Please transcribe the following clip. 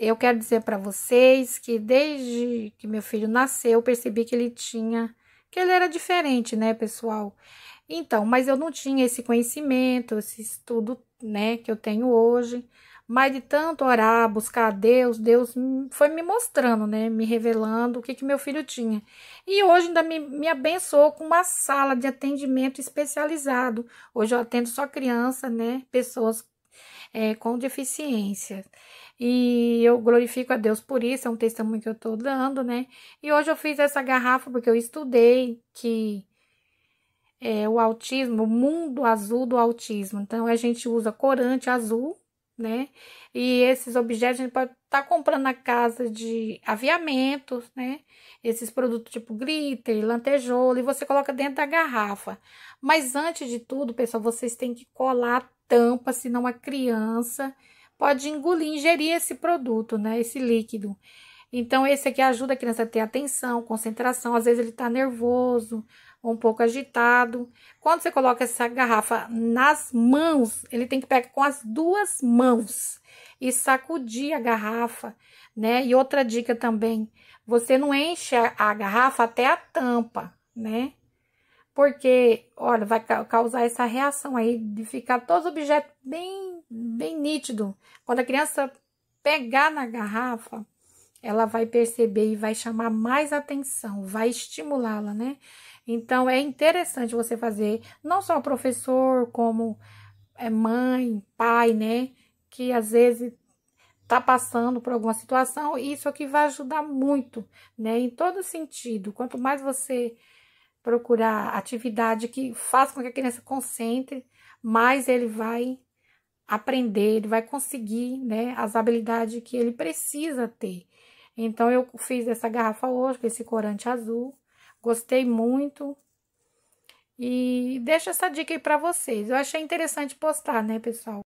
eu quero dizer para vocês que desde que meu filho nasceu, eu percebi que ele tinha, que ele era diferente, né, pessoal? Então, mas eu não tinha esse conhecimento, esse estudo, né, que eu tenho hoje. Mas de tanto orar, buscar a Deus, Deus foi me mostrando, né, me revelando o que que meu filho tinha. E hoje ainda me, me abençoou com uma sala de atendimento especializado. Hoje eu atendo só criança, né, pessoas é, com deficiência E eu glorifico a Deus por isso, é um testemunho que eu estou dando, né? E hoje eu fiz essa garrafa porque eu estudei que é, o autismo, o mundo azul do autismo. Então, a gente usa corante azul né? E esses objetos a gente pode estar tá comprando na casa de aviamentos, né? Esses produtos tipo glitter, lantejoulo, e você coloca dentro da garrafa. Mas antes de tudo, pessoal, vocês têm que colar a tampa, senão a criança pode engolir, ingerir esse produto, né? Esse líquido. Então, esse aqui ajuda a criança a ter atenção, concentração. Às vezes, ele está nervoso, um pouco agitado. Quando você coloca essa garrafa nas mãos, ele tem que pegar com as duas mãos e sacudir a garrafa, né? E outra dica também, você não enche a garrafa até a tampa, né? Porque, olha, vai causar essa reação aí de ficar todos os objetos bem, bem nítido. Quando a criança pegar na garrafa, ela vai perceber e vai chamar mais atenção, vai estimulá-la, né? Então é interessante você fazer não só o professor, como é, mãe, pai, né? Que às vezes tá passando por alguma situação, e isso aqui vai ajudar muito, né? Em todo sentido. Quanto mais você procurar atividade que faça com que a criança concentre, mais ele vai aprender, ele vai conseguir, né, as habilidades que ele precisa ter. Então, eu fiz essa garrafa hoje com esse corante azul. Gostei muito. E deixo essa dica aí pra vocês. Eu achei interessante postar, né, pessoal?